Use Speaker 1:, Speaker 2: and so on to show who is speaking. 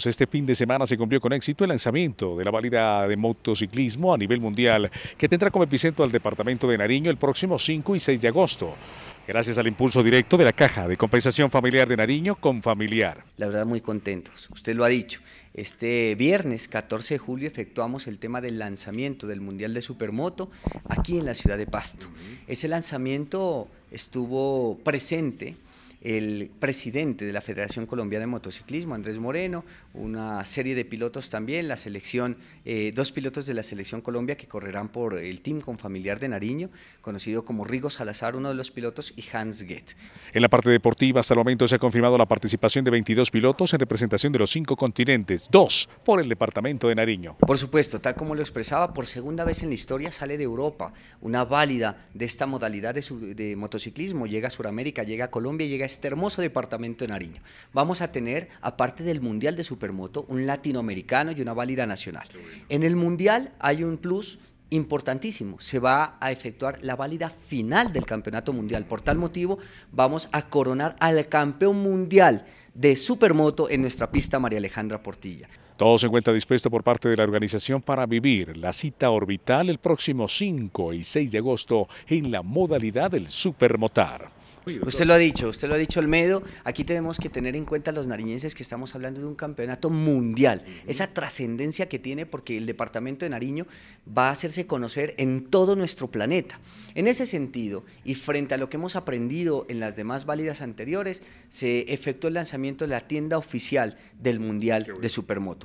Speaker 1: Pues este fin de semana se cumplió con éxito el lanzamiento de la válida de motociclismo a nivel mundial, que tendrá como epicentro al departamento de Nariño el próximo 5 y 6 de agosto gracias al impulso directo de la Caja de Compensación Familiar de Nariño con Familiar. La verdad muy contentos, usted lo
Speaker 2: ha dicho. Este viernes 14 de julio efectuamos el tema del lanzamiento del Mundial de Supermoto aquí en la ciudad de Pasto. Ese lanzamiento estuvo presente el presidente de la Federación Colombiana de Motociclismo, Andrés Moreno, una serie de pilotos también, la selección, eh, dos pilotos de la selección Colombia que correrán por el team con familiar de Nariño, conocido como Rigo Salazar, uno de los pilotos, y Hans Get
Speaker 1: En la parte deportiva, hasta el momento se ha confirmado la participación de 22 pilotos en representación de los cinco continentes, dos por el departamento de Nariño.
Speaker 2: Por supuesto, tal como lo expresaba, por segunda vez en la historia sale de Europa una válida de esta modalidad de, de motociclismo, llega a Sudamérica, llega a Colombia, llega a este hermoso departamento de Nariño. Vamos a tener, aparte del Mundial de Supermoto, un latinoamericano y una válida nacional. En el Mundial hay un plus importantísimo. Se va a efectuar la válida final del Campeonato Mundial. Por tal motivo, vamos a coronar al campeón mundial de Supermoto en nuestra pista María Alejandra
Speaker 1: Portilla. Todo se encuentra dispuesto por parte de la organización para vivir la cita orbital el próximo 5 y 6 de agosto en la modalidad del Supermotar. Usted
Speaker 2: lo ha dicho, usted lo ha dicho Olmedo. Aquí tenemos que tener en cuenta los nariñenses que estamos hablando de un campeonato mundial. Esa trascendencia que tiene porque el departamento de Nariño va a hacerse conocer en todo nuestro planeta. En ese sentido, y frente a lo que hemos aprendido en las demás válidas anteriores, se efectuó el lanzamiento de la tienda oficial del Mundial de Supermoto.